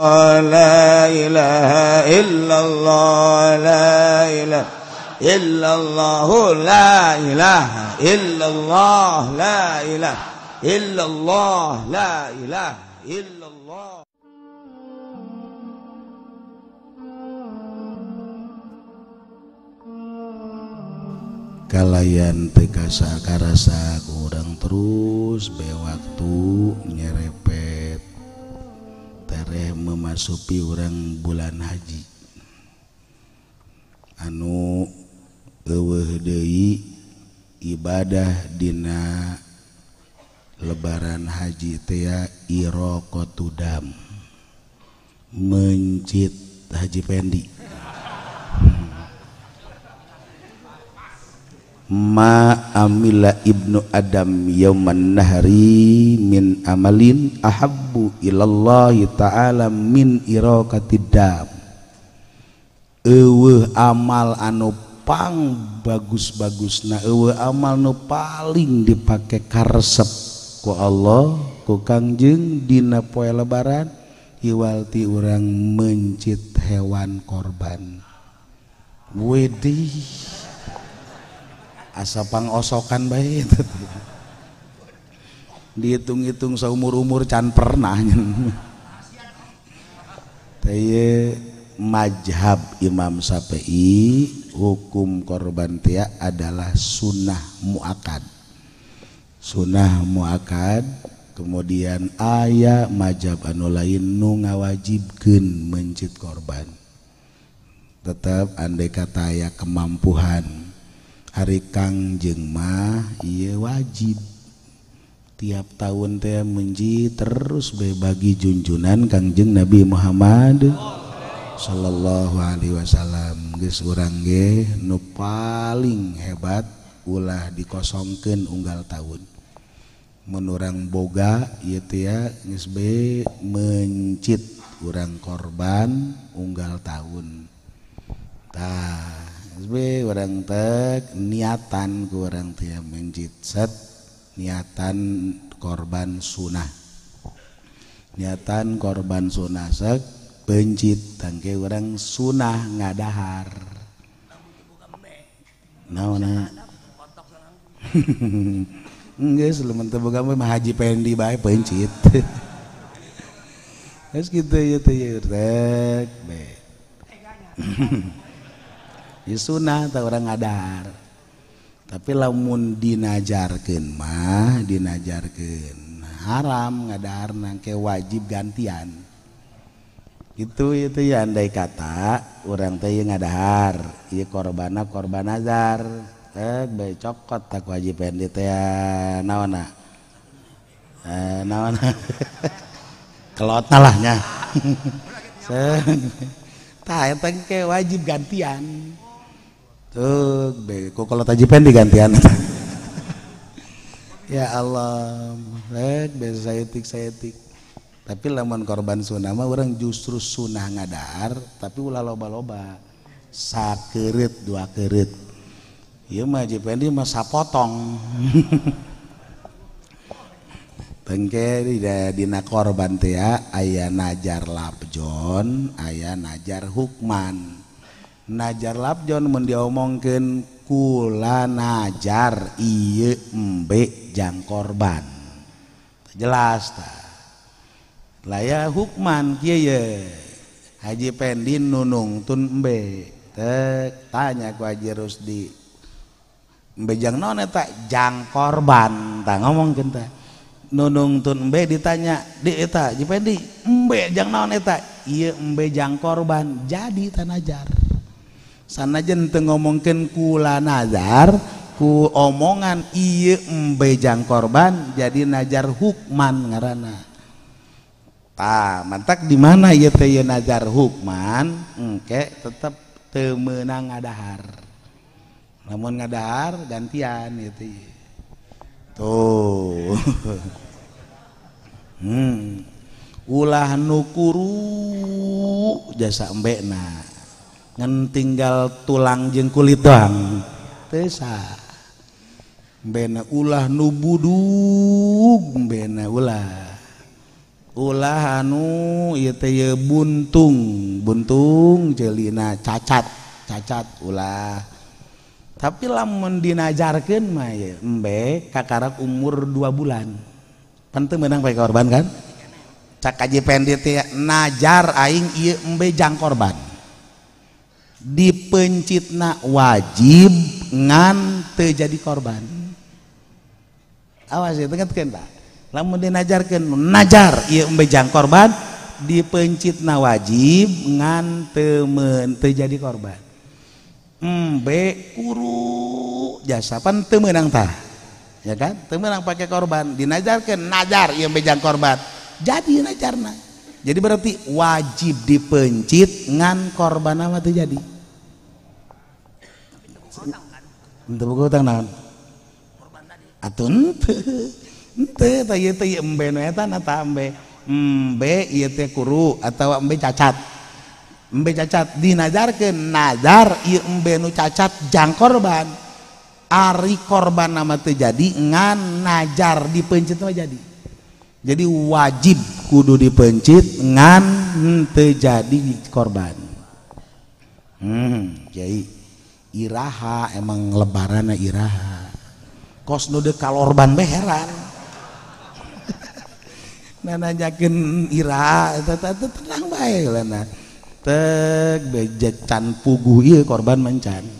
لا إله إلا الله لا إله إلا الله لا إله إلا الله لا إله إلا الله لا إله إلا الله kalayan tekasa karasa kurang terus bewaktu nyerepet memasuki orang bulan haji anu ibadah Di lebaran Haji teaa Iiro kotuddam mencid Haji Pendi mailla Ibnu Adam yoman min amalin Ahhabbu ilallahhi taalaminiro amal anupang bagus-bagus na amal nu paling dipakai karsep ku Allah ku kangjeng dina poe baraat hiwalti urang mencit hewan korban wedi asa pangosokan baik itu dihitung-hitung seumur-umur can pernah Taya majhab Imam Sapei hukum korban tia adalah sunnah muakad sunnah muakad kemudian ayah majhab anu lain nu ngawajibkeun mencit korban tetap andai kata ya kemampuan hari Kang jengmah wajib tiap tahun ti menji terus bebagi junjunan Kangjeng Nabi Muhammad Shallallahu Alhi Wasallam guys kurangge nu paling hebat ulah dikosongken unggal tahun menurang boga ya mencit kurang korban unggal tahun ta Sebe, orang tek niatan ku orang tiap menjit set niatan korban sunah, niatan korban sunah sek pencit tangke orang sunah ngadahar naona enggak selama itu bukan mah haji pendi bae pencit terus gitu ya tuh ya tek baik Ya sunnah atau orang ngadar tapi lamun dinajarkan mah dinajarkan haram ngadar nangke wajib gantian itu itu ya andai kata orang teh ngadar, iya korbana korban azar eh baik cokot tak wajib pendit ya nawana eh naona kelota lahnya tak wajib gantian tuh beku kalau tajipen digantian ya Allah rek biasa saya etik tapi lamun korban sunnah mah orang justru sunnah ngadar tapi ulah loba-loba sakirit dua kerit iya mah jipendi mah sapotong tengke dina korban teh ayah najar labjon ayah najar hukman Najar Labjon mendiaomongken kula najar iye embe jang korban jelas ta laya hukman ye. Haji Pendin nunung tun embe tek tanya ku Haji Rusdi embe jang non eta jang korban tak ngomong kenta. nunung tun embe ditanya di eta Haji pendin embe jang non eta iye embe jang korban jadi tanajar sanajan teu ngomongkeun kula nazar ku omongan iye embejang korban jadi nazar hukman ngarana tah mantak di mana ieu teh nazar hukman oke tetep temenang ada ngadahar namun ngadahar gantian itu tuh hmm ulah nukuru jasa embekna ngen tinggal tulang jeng kulit doang tesa bena ulah nubudug bena ulah ulah anu itu ya buntung buntung jelina cacat cacat ulah tapi lamun dinajarkan mah ya embe kakarak umur dua bulan tentu menang pakai korban kan cak kaji pendit najar aing iya embe jang korban dipencitna wajib ngan terjadi korban awas ya tengah dengarkan pak lamun najarkan najar iya membejang korban dipencitna wajib ngan temen terjadi korban embe kuru jasa pan temenang tah ya kan temenang pakai korban dinajarkan najar iya membejang korban jadi najarna jadi berarti wajib dipencit ngan korban nama tuh jadi untuk buku utang naon atun ente ente tanya embe neta nata embe embe iya teh kuru atau embe cacat embe cacat dinajar ke nazar iya embe nu cacat jang korban ari korban nama tuh jadi ngan najar dipencit mah jadi jadi wajib kudu dipencit ngan terjadi korban hmm, jadi iraha emang lebaran iraha kos nude kalorban beheran nah, nanyakin iraha tenang baik lah teg can pugu iya korban mencan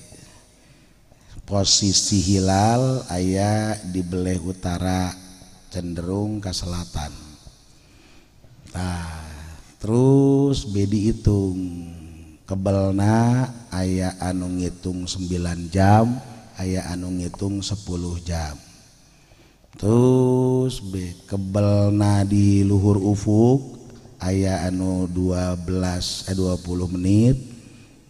posisi hilal ayah di belah utara cenderung ke selatan nah, terus bedi hitung kebelna ayah anu ngitung 9 jam ayah anu ngitung 10 jam terus be kebelna di luhur ufuk ayah anu 12 eh 20 menit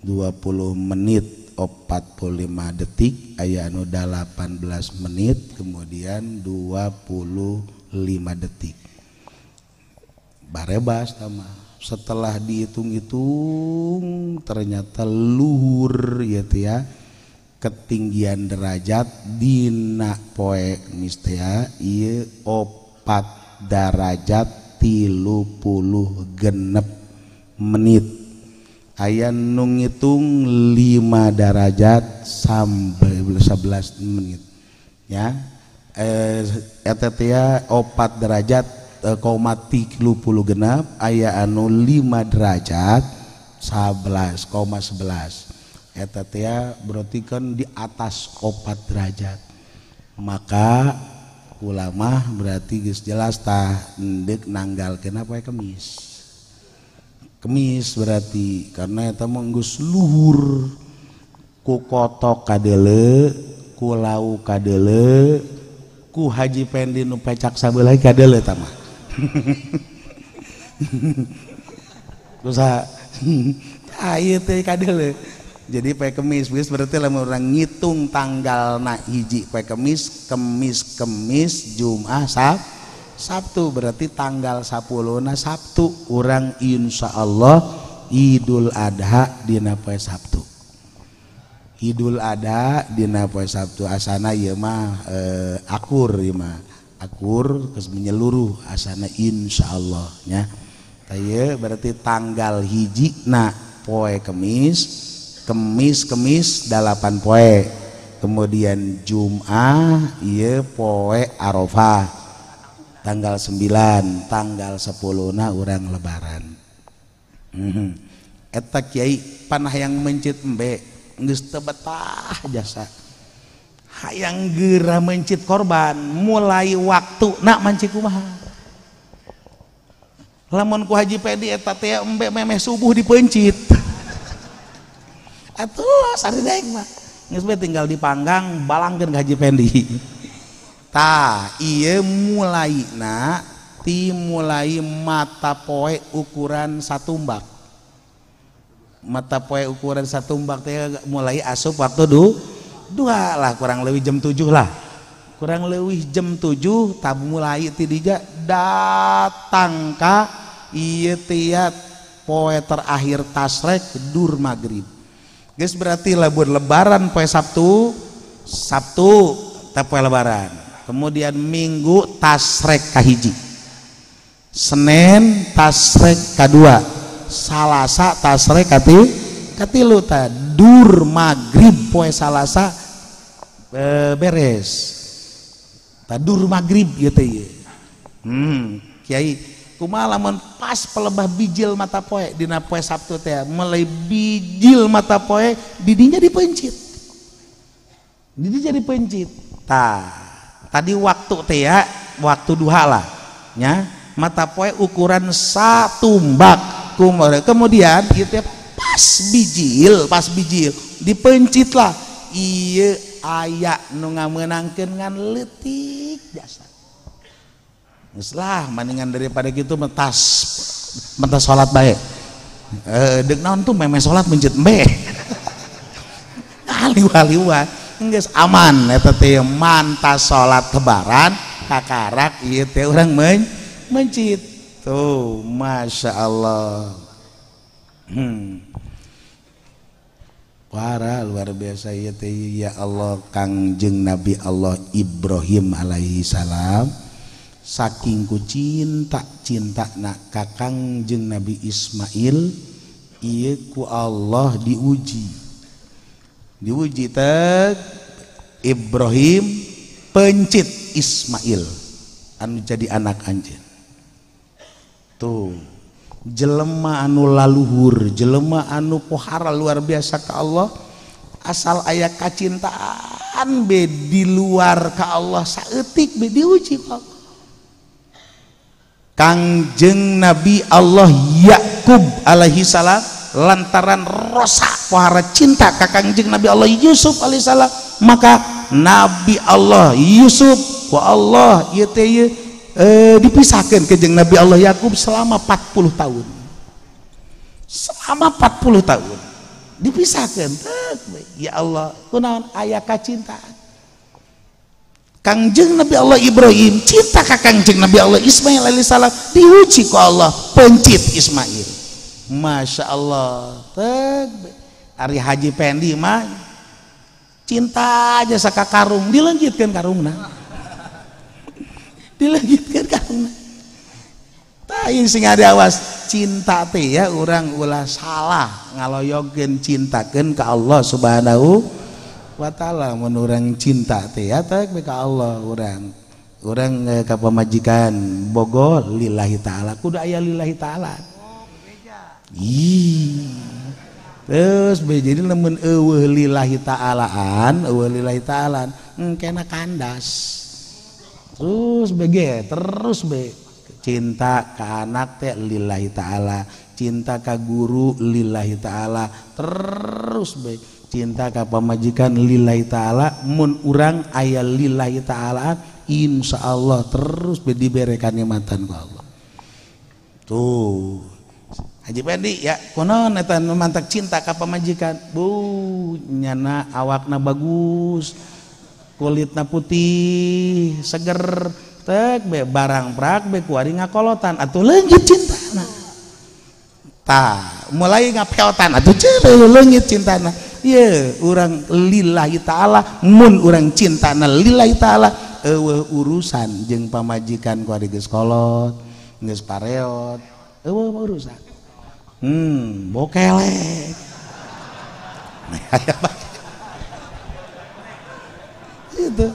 20 menit 45 detik ayano 18 menit kemudian 25 detik barebas sama setelah dihitung-hitung ternyata luhur ya ya ketinggian derajat dina poe mistea ya, iya opat derajat tilu puluh genep menit ayah nungitung lima darajat derajat sampai 11 menit ya eh, ya opat derajat eh, koma puluh genap ayah anu lima derajat 11 koma 11 ya berarti kan di atas opat derajat maka ulama berarti jelas tah nanggal kenapa ya kemis kemis berarti karena itu menggus luhur ku kotok kadele ku lau kadele ku haji pendi nu pecak sabelai kadele tama dosa ayo teh kadele jadi pe kemis bis berarti lah orang ngitung tanggal nak hiji pe kemis kemis kemis jumat Sabtu berarti tanggal 10 nah Sabtu orang Insya Allah Idul Adha dina poe Sabtu Idul Adha dina poe Sabtu asana ya mah e, akur ya mah akur kes menyeluruh asana Insya Allah ya Taya berarti tanggal hiji na poe kemis kemis kemis dalapan poe kemudian Jum'ah iya poe Arafah tanggal 9 tanggal 10 na orang lebaran mhm. eta kiai panah yang mencit embe geus tebetah betah jasa hayang geura mencit korban mulai waktu nak manci kumaha lamun ku Haji Pedi eta teh embe memeh subuh dipencit atuh sari mah geus tinggal dipanggang balangkeun Haji Pendi ta ia mulai na ti mulai mata poe ukuran satu mbak mata poe ukuran satu mbak teh mulai asup waktu du dua lah kurang lebih jam tujuh lah kurang lebih jam tujuh tab mulai tidinya datang ka iya tiat poe terakhir tasrek dur maghrib guys berarti labur lebaran poe sabtu sabtu tapi poe lebaran kemudian minggu tasrek kahiji Senin tasrek kedua Salasa tasrek kati katilu ta dur maghrib poe Salasa e, beres tadur maghrib ya teh hmm Kiai kumalaman pas pelebah bijil mata poe dina poe Sabtu teh mulai bijil mata poe didinya dipencit Didinya dipencit. pencit tadi waktu tea ya, waktu duha lah ya mata poe ukuran satu bak kumare kemudian itu pas bijil pas bijil dipencit lah iya ayak nu ngamenangkeun ngan letik jasa geus lah mendingan daripada gitu mentas, mentas salat baik eh deuk naon tuh meme salat mencit mbe aliwa liwa nggak aman eta teh mantas sholat lebaran kakarak iya teh orang men mencit tuh masya Allah hmm. para luar biasa iya teh ya Allah kangjeng Nabi Allah Ibrahim alaihi salam saking ku cinta cinta nak kakangjeng Nabi Ismail iya ku Allah diuji diwuji Ibrahim pencit Ismail anu jadi anak an tuh jelemah anu laluhur jelemah anu pohara luar biasa ke Allah asal ayah kecintaan bedi luar ke Allah saate beji Kangjeng nabi Allah Yakub Alaihissalam lantaran rosak para cinta kakangjing Nabi Allah Yusuf alaihissalam maka Nabi Allah Yusuf wa Allah yaitu e, dipisahkan ke jeng Nabi Allah Yakub selama 40 tahun selama 40 tahun dipisahkan ya Allah kunaon ayah kang Kangjeng Nabi Allah Ibrahim cinta kakangjeng jeng Nabi Allah Ismail alaihissalam diuji ku Allah pencit Ismail Masya Allah Ari Hajidi cinta ajasaka karung dilanjutkan kar dijukanwa cinta orang salah ngalau yogen cintaken ke Allah Subhanahu Wa ta'ala menu cinta Allah orang orang eh, ke pemajikan Bogor lillahi ta'ala ku lillahi ta'ala terus jadi lemun eh, lillahi ta'alaan eh, lillahi ta'alaan kena kandas terus bege terus be cinta ke anak teh lillahi ta'ala cinta ke guru lillahi ta'ala terus be cinta ke pemajikan lillahi ta'ala mun urang aya lillahi ta'ala insya Allah terus be diberikan matan ku Allah tuh Haji Pendi ya konon eta mantak cinta ka pamajikan. Bu nyana awakna bagus. Kulitna putih, seger, tek be barang prak be kuari ngakolotan atuh leungit cintana. ta, mulai ngapeotan atuh ceuleuh leungit cintana. Ye, urang lillahi taala mun urang cintana lillahi taala eueuh urusan jeung pamajikan kuari geus kolot, geus pareot, eueuh urusan hmm bokele nah, ya, itu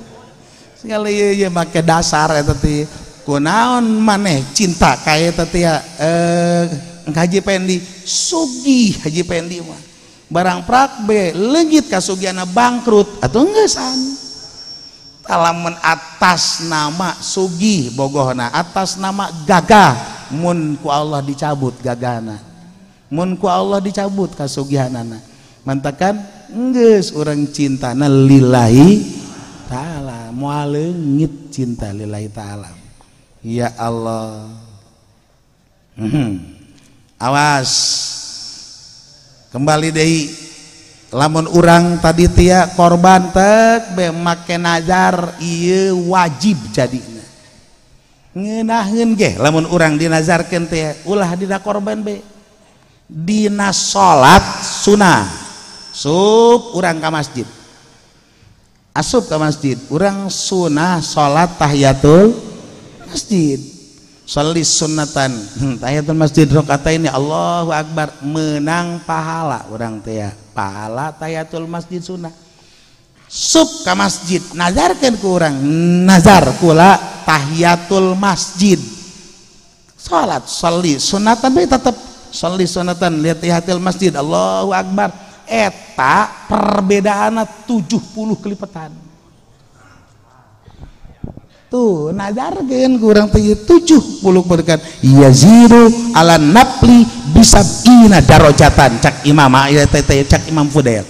sekali ya ya pakai dasar ya tadi kunaon mana cinta kayak tadi ya eh Haji Pendi sugi Haji Pendi mah barang prakbe legit kasugiana bangkrut atau enggak san halaman atas nama Sugi Bogohna atas nama gagah mun ku Allah dicabut gagana munku Allah dicabut kasugihanana mantakan enggeus orang na lillahi ta'ala Mualengit cinta lillahi ta'ala ya Allah mhm. awas kembali deui lamun orang tadi tia korban tek be make nazar ieu wajib jadinya ngeunaheun ge lamun orang dinazarkeun teh ulah dina korban be Dina salat sunnah sub orang masjid asub ke masjid orang sunnah salat tahyatul masjidli sunatan masjid hmm, kata ini Allahu Akbar menang pahala oranga pahala taytul masjid sunnah suka masjid najarkan ke kurang nazar pula tahiyatul masjid salatsholi sunatan be tetep Salih sonatan lihat tihatil masjid Allahu Akbar eta perbedaannya 70 kelipatan tuh gen kurang tinggi 70 perkan yaziru ala napli daro jatan cak imam ya cak imam fudail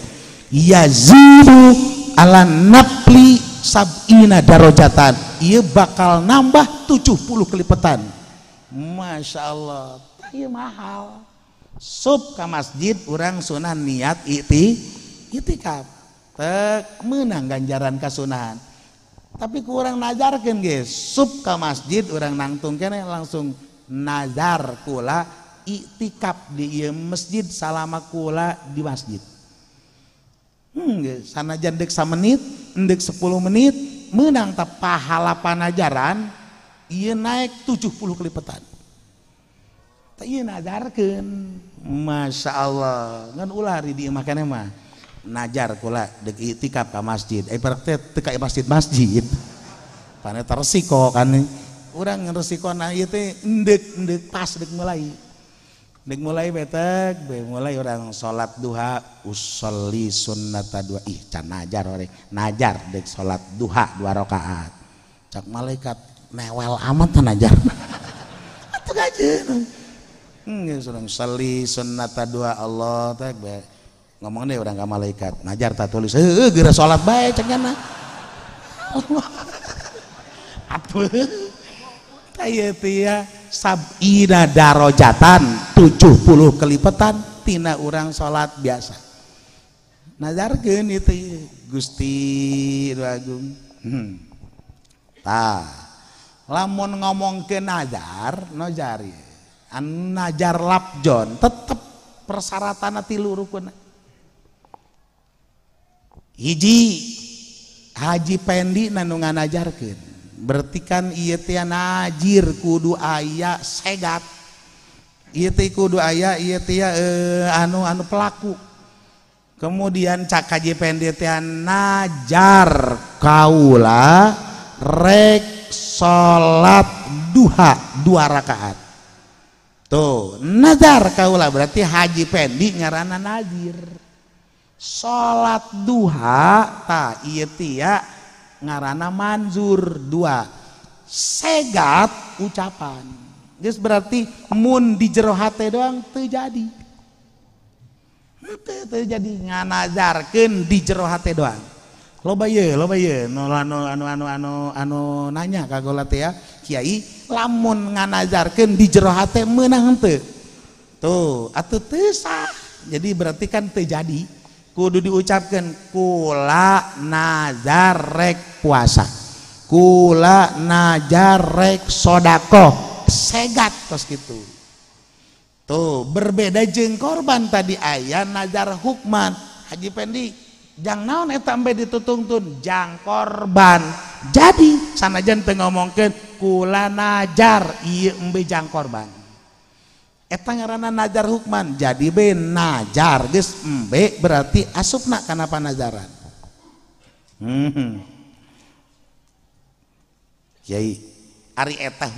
yaziru ala napli sabina jatan ia bakal nambah 70 kelipatan Masya Allah Iya mahal. Sub ke masjid orang sunan niat iti itikaf. Tek menang ganjaran kasunahan. Tapi kurang najarkan guys. Sub ke masjid orang nangtung kene langsung nazar kula itikaf di iya masjid selama kula di masjid. Hmm, guys. sana jendek sa menit, endek sepuluh menit, menang tak pahala panajaran, iya naik tujuh 70 kelipatan. Iya nadarkan Masya Allah kan ular di makannya mah najar kula dek itikaf ke masjid eh praktek teka masjid masjid karena tersiko kan orang resiko nah itu endek endek pas dek mulai dek mulai betek be mulai orang sholat duha usolli sunnata dua ih can najar orang najar dek sholat duha dua rakaat cak malaikat newel amat najar Itu gajen sali sunnata dua Allah takbar ngomong deh orang ke malaikat najar tak tulis eh gara sholat baik cengana Allah apa taya tia sabina darojatan tujuh puluh kelipatan tina orang sholat biasa nazarkan itu gusti agung hmm. ta lamun ngomong ke najar ya. Anajar najar tetep tetap persyaratan tilu rukun hiji Haji Pendi nanungan berarti bertikan iya teh najir kudu ayah segat iya teh kudu ayah iya teh eh, anu anu pelaku kemudian cak Haji Pendi teh najar kaula rek solat duha dua rakaat tuh nazar kaulah berarti haji pendi ngarana nazir salat duha ta iya ngarana manzur dua segat ucapan Jadi berarti mun di jero hate doang terjadi terjadi nganazarkan di jero hate doang lo baye lo baye no anu anu anu anu anu nanya kagolate ya kiai lamun nganajarkan di jero menang te tuh atau tesah jadi berarti kan terjadi kudu diucapkan kula nazar puasa kula nazar sodako segat terus gitu tuh berbeda jeng korban tadi ayah nazar hukman haji pendik jang naon etambe ditutung ditutungtun jang korban jadi sana teu ngomongkeun najarmbejang korbanang nger najarkman jadi be najarmbe berarti as karena panraneta hmm.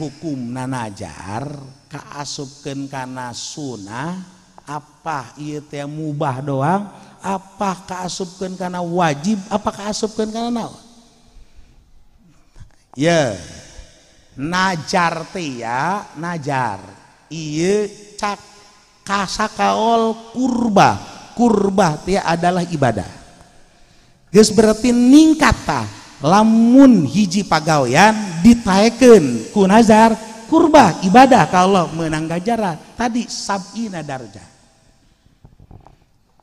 hukum najar asken karena sunnah apa ia yang mubah doang apa asupkan karena wajib Apakah askan karena najar ya najar iya cak kasakaol kurba kurba tia adalah ibadah geus berarti ningkata lamun hiji pagawean ditaeken ku nazar kurba ibadah kalau menang gajaran tadi sabina darja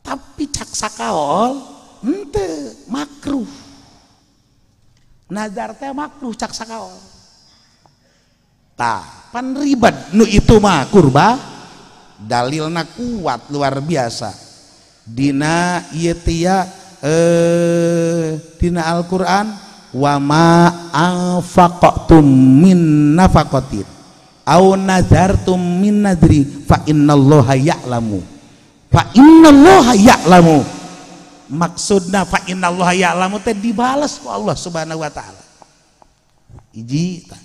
tapi cak sakaol ente makruh nazar teh makruh cak sakaol ta pan ribad nu itu mah kurba dalilna kuat luar biasa dina yetia eh dina Al-Qur'an wa ma anfaqtum min nafaqatin au nazartum min nadri fa innallaha ya'lamu fa innallaha ya'lamu maksudna fa innallaha ya'lamu teh dibalas ku Allah Subhanahu wa taala iji ta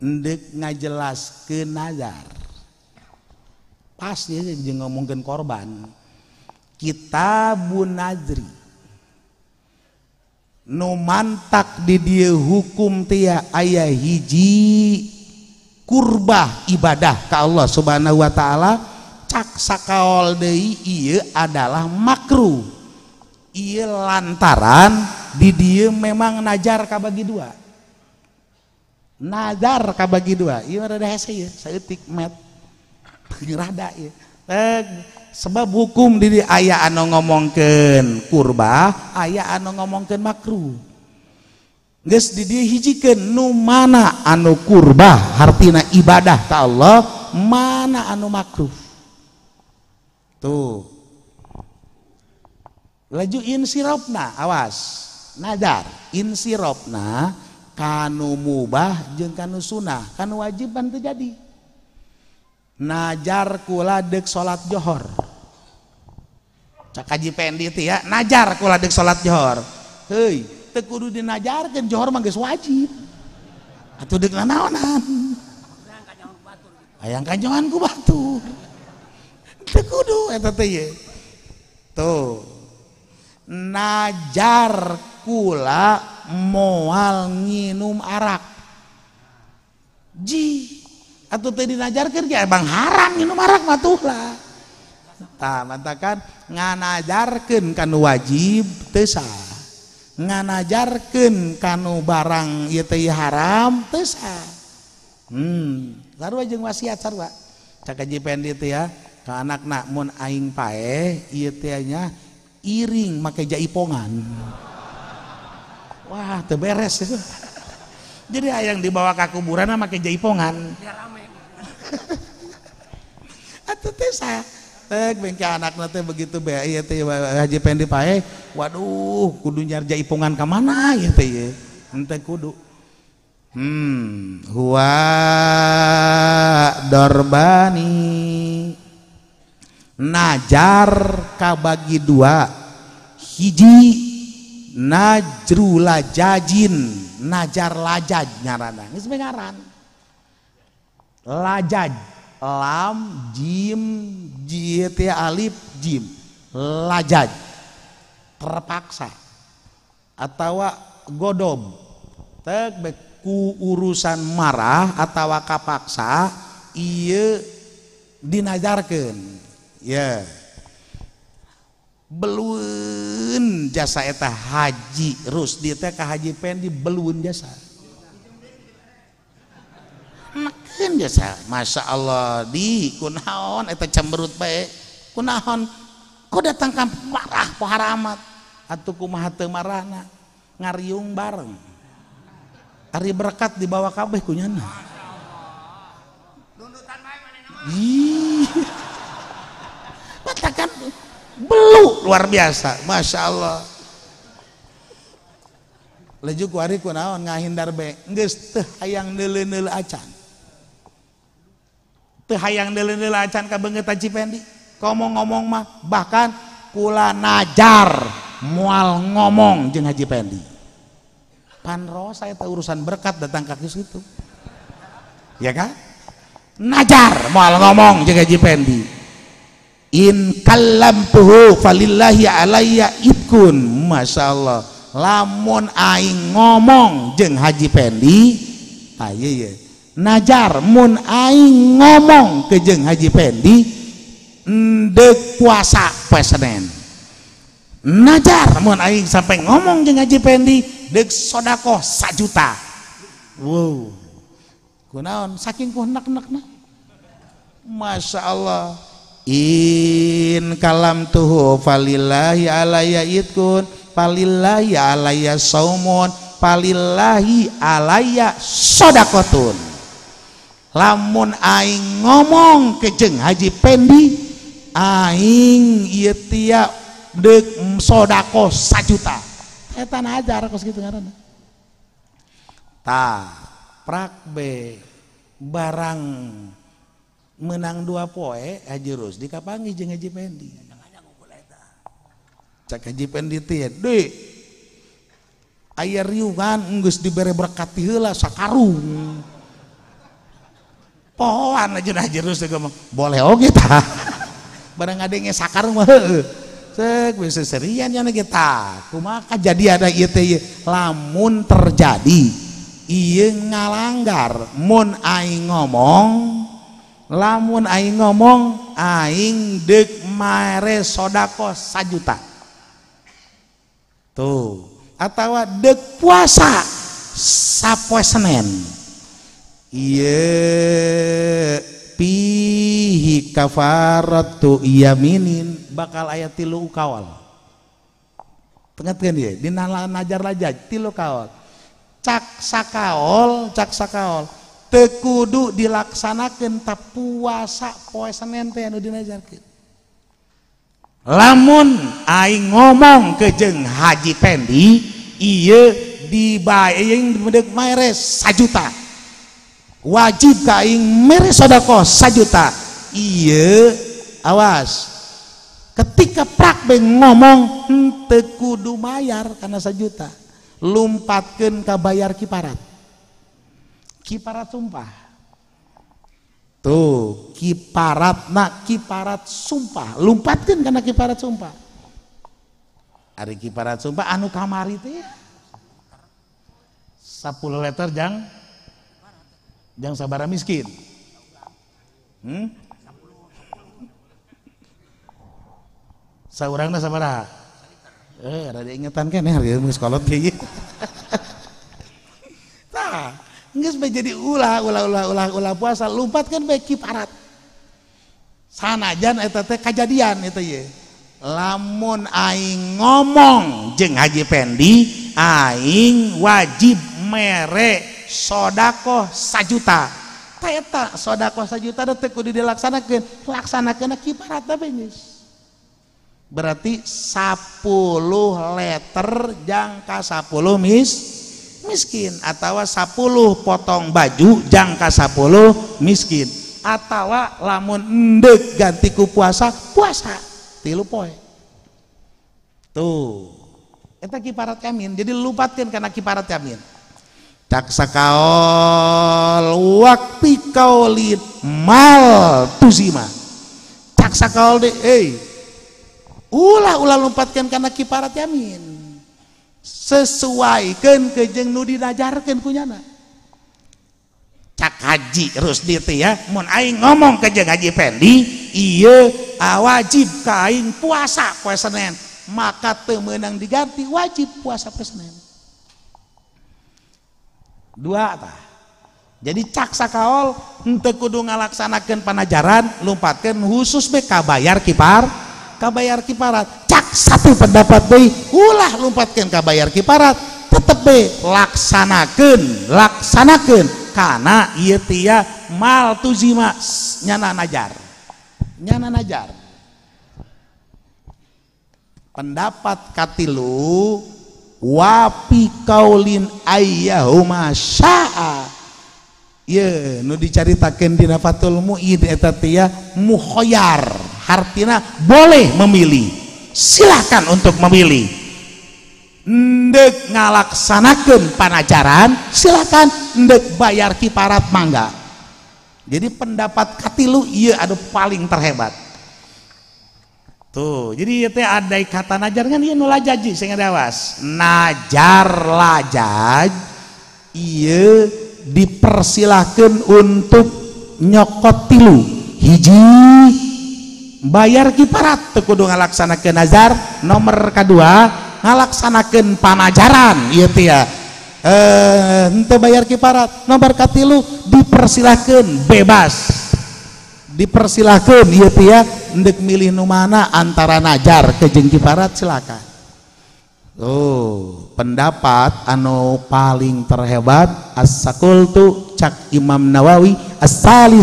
ndek ngajelas ke nazar pasti jenggong ngomongin korban kita nazri nu mantak di dia hukum tia ayah hiji kurbah ibadah ke Allah subhanahu wa ta'ala cak sakaol dei iya adalah makruh iya lantaran di dia memang najar kabagi dua na bagi dua sebab hukum diri ayah anu ngomongken kurba aya anu ngomong ke makruh hij mana anu kurba harpin ibadah ta Allah mana anu makruf laju inna awas inropna numubah jekan sunnah kan wajiban terjadi najarkula dek salat Johor kajji ya najar dek salat Johordu jar kan Johor manggis wajib najjarku la moal ngimarak ataujar bang haram minumlah mengatakan nganajarken kan wajib nganajarken kanu barang haram hmm, pende kanaknakmun aing payenya iring make japonngan wah terberes itu jadi ayang dibawa ke kuburan sama ke jaipongan biar rame atau teh saya teh bengke anak teh begitu be iya teh haji pendi pae waduh kudu nyar jaipongan ke mana ya teh ya ente kudu hmm huwa darbani, najar kabagi dua hiji najrul lajajin najar lajanyaran laja lam terpaksa atautawa godob tebeku urusan marah atautawa kappaksa ajarkan ya belum jasaeta haji Ru dia Hajidi be jasakin jasa Masya Allah dikunnaoneta cemberut pe kunon udah tengkap marah pohara amatku ma marahna nga bareng hari berkat di bawah kabeh punya belu luar biasa Masya Allah leju kuari naon ngahindar be nges teh hayang nele nele acan teh hayang nele nele acan ka beungeut Cipendi ngomong-ngomong mah bahkan kula najar mual ngomong jeng Haji Pendi panro saya tahu urusan berkat datang kaki situ ya kan najar mual ngomong jeng Haji Pendi in kalam tuhu falillahi alaiya ibkun Masya Allah lamun aing ngomong jeng Haji Pendi ayo ya iya. najar mun aing ngomong ke jeng Haji Pendi ndek puasa pesenen najar mun aing sampai ngomong jeng Haji Pendi dek sodako sajuta wow kunaon saking kunak-nak nah. Masya Allah in kalam tuhu falillahi alaya itkun falillahi alaya saumun falillahi alaya sodakotun lamun aing ngomong kejeng haji pendi aing iya tiap dek sodako sajuta etan ajar kos gitu ngaran ta prakbe barang menang dua poe Haji Rusdi kapangi jeng Haji Pendi cak Haji Pendi teh deui ayah riungan geus diberi berkat heula sakarung pohon aja Haji dia ngomong boleh oke ta barang ada yang sakarung mah sek bisa serian yang kita kumaka jadi ada itu lamun terjadi iya ngalanggar mun aing ngomong lamun aing ngomong aing dek mare sodako sajuta tuh atau dek puasa sapoe senen iya pihi kafaratu yaminin bakal ayat tilu kawal pengertian dia di najar lajaj tilu kawal cak sakaol cak sakaol tekudu dilaksanakan tak puasa poesan teh anu dinajarkan lamun aing ngomong ke jeng haji pendi iya yang mendek meres sajuta wajib kain aing meres sodako sajuta iya awas ketika prak ngomong tekudu mayar karena sajuta lumpatkan kabayar kiparat kipara sumpah tuh kiparat nak kiparat sumpah lumpatkan karena kiparat sumpah hari kiparat sumpah anu kamari teh sepuluh letter jang jang sabara miskin hmm? saurangna sabara eh ada ingetan kan ya harga sekolah kayak gitu nah Enggak sampai jadi ulah, ulah, ulah, ulah, ulah puasa. Lompat kan baik kiparat. Sana jan teh kejadian itu ya Lamun aing ngomong jeng Haji Pendi, aing wajib mere sodako sajuta. Teta sodako sajuta ada teku di dilaksanakan. Laksanakan kiparat tapi nyis berarti 10 letter jangka 10 mis miskin atau 10 potong baju jangka 10 miskin atau lamun endek gantiku puasa puasa tilu poe tuh itu kiparat yamin jadi lupatkan karena kiparat yamin tak sakaol waktu kaulid mal tuzima tak sakaol deh eh ulah ulah lompatkan karena kiparat yamin sesuaikan kejeng dinajarkan haji ngomongjengji awajib kain puasaen maka temmenang diganti wajib puasa pesmen jadi Caksa kaol untukdu ngalaksanakan panajran lupampatkan khusus BK bayar kibar kabaar kiparat satu pendapat Be ulah lompatkan kabayar kiparat tetep Be laksanakan laksanakan karena ia ya tia mal tuzima nyana najar nyana najar pendapat katilu wapi kaulin ayahuma sya'a iya nu dicaritakeun di nafatul Muid eta etatia ya, muhoyar hartina boleh memilih silahkan untuk memilih ndek ngalaksanakan panajaran silahkan ndek bayar kiparat mangga jadi pendapat katilu iya ada anu paling terhebat tuh jadi itu ada kata najar kan iya nula jaji sehingga dewas najar lajaj iya dipersilahkan untuk nyokot tilu hiji bayar kiparat tekudu ngalaksanakan nazar nomor kedua ngalaksanakan panajaran iya tia eh ente bayar kiparat nomor katilu dipersilahkan bebas dipersilahkan iya tia ndek milih numana antara najar ke jengki parat silakan oh pendapat anu paling terhebat as-sakultu Imam Nawawi asali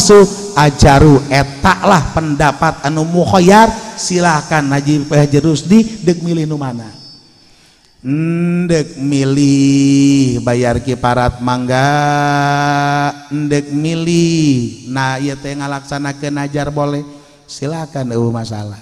ajaru etaklah pendapat anu muhoyar silahkan naji peh jerus di deg milih manag hmm, mili bayarparat mangga hmm, mili ngalaksana kenajar boleh silakan tahu masalah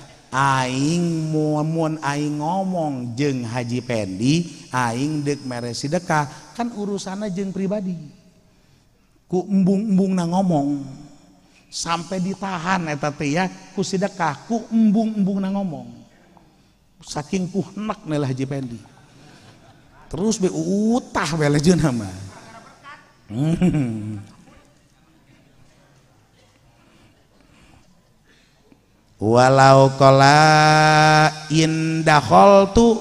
aing mumun aing ngomong jeng Haji Pendi aing dek mere sedekah kan urusannya jeng pribadi ku embung-embung na ngomong sampai ditahan eta teh ya ku sedekah ku embung-embung na ngomong saking puhnak nelah Haji Pendi terus be utah be lejeuna mah hmm. walau kola indahol tu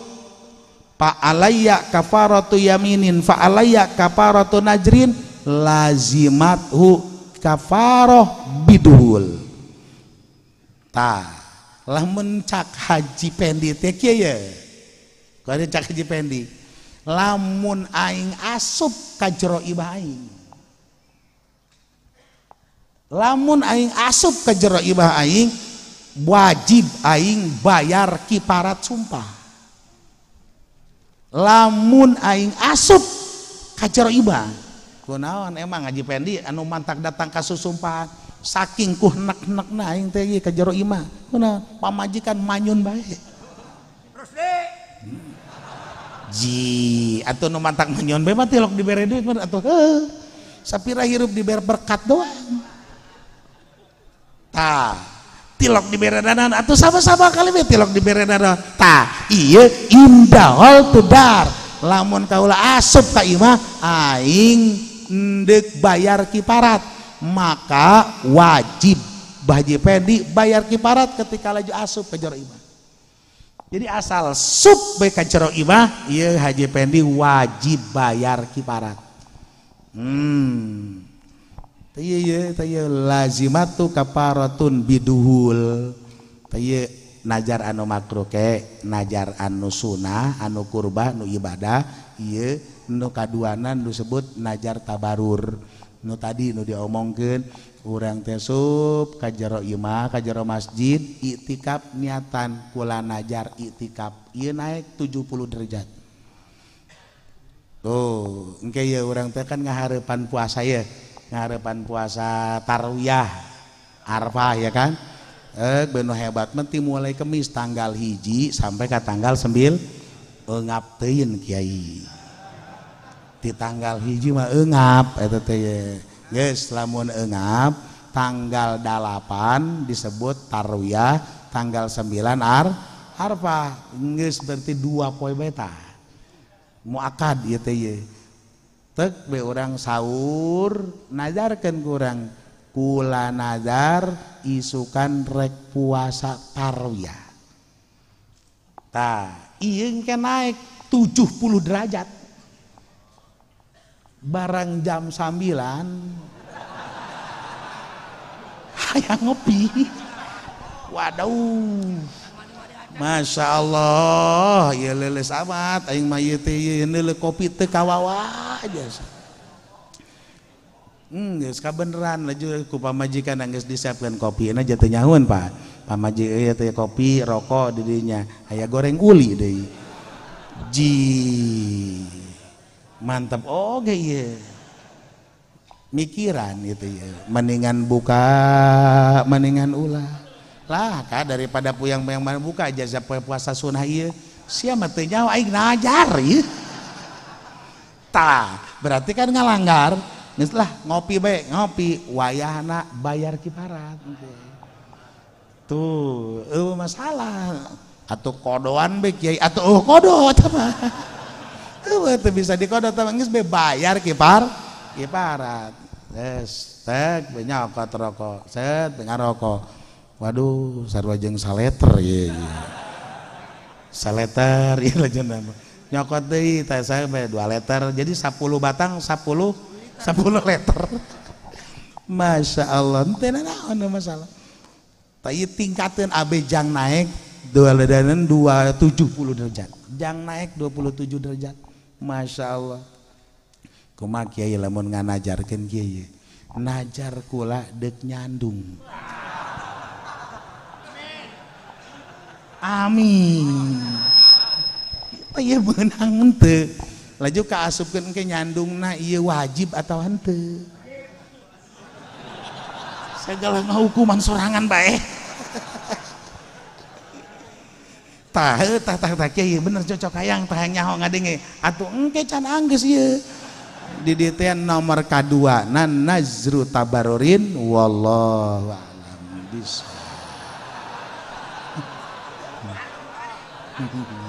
fa'alayya kafaratu yaminin fa'alayya kafaratu najrin lazimathu kafaroh bidul ta lah mencak haji pendi ya kieu ya kalau cak haji pendi lamun aing asup ka jero aing lamun aing asup ka jero aing wajib aing bayar kiparat sumpah lamun aing asup kacero iba kunaon emang ngaji pendi anu mantak datang kasus sumpah saking kuh nek nek na aing teh iba, ima kunaon pamajikan manyun baik terus hmm. ji atau nu mantak manyun bae mah lok dibere duit atau heuh sapira hirup dibere berkat doang tah tilok di beredanan atau sama-sama kali ini tilok di beredanan ta iya indah tu dar lamun kaulah asup ka ima aing ndek bayar kiparat maka wajib bahaji pedi bayar kiparat ketika laju asup ke jero imah jadi asal sup bekan ka jero imah iya haji pendi wajib bayar kiparat hmm laziun biduhul najarro najar anunah anu kurrbah nu ibadah kaan disebut najar tabarur tadi dia omongken utesup kajjarromah kajjar masjid ittikab niatan pula najar ittikab naik 70 derajat orang te ngaharepan puasa ye ngarepan puasa tarwiyah arfah ya kan eh beno hebat menti mulai kemis tanggal hiji sampai ke tanggal sembil engap tein kiai di tanggal hiji mah engap itu teh guys lamun engap tanggal dalapan disebut tarwiyah tanggal sembilan ar arfah geus berarti dua poe beta muakad ya teh tek be orang sahur nazarkan kurang kula nazar isukan rek puasa tarwiyah ta ieu ke naik 70 derajat barang jam sambilan hayang ngopi waduh Masya Allah ya leles amat aing mah ini lekopi ieu kopi kawawa aja Hmm, geus lah juga ku pamajikan nangis disiapkan kopi, enak jatuh nyahun Pak. Pamaji ieu teh kopi, rokok di ayah goreng uli deh. Ji. Mantap oge oh, ieu. Mikiran itu ya. Mendingan buka, mendingan ulah lah kah daripada puyang-puyang mana buka aja siapa puasa sunnah iya siapa tanya nyawa aing ngajar iya ta berarti kan ngalanggar Nges lah ngopi baik ngopi wayahna bayar kiparat tuh uh, masalah atau kodoan baik kiai atau uh oh, kodo apa uh, tuh bisa dikodo tapi nges bayar kipar kiparat Yes, tek, kotor rokok, set, dengar rokok waduh jeng saleter ya saleter ya lajeng nama nyokot deh teh saya dua letter, jadi sepuluh batang sepuluh sepuluh liter masya Allah tidak nah, nah, ada anu masalah tapi tingkatan AB jang naik dua ledanan dua tujuh puluh derajat jang naik dua puluh tujuh derajat masya Allah kumak kiai lamun nganajarkan kiai najar kula dek nyandung Amin. Kita oh ya benang ente. Laju asupkan ke nyandung na iya wajib atau ente. Segala hukuman sorangan baik. Eh. Tahu tak tak tak kiai iya, bener cocok hayang tah nyaho ngadenge atuh engke can anggeus ieu. Iya. Di detian nomor kedua nan nazru tabarurin wallahu a'lam bishawab. Mm-hmm.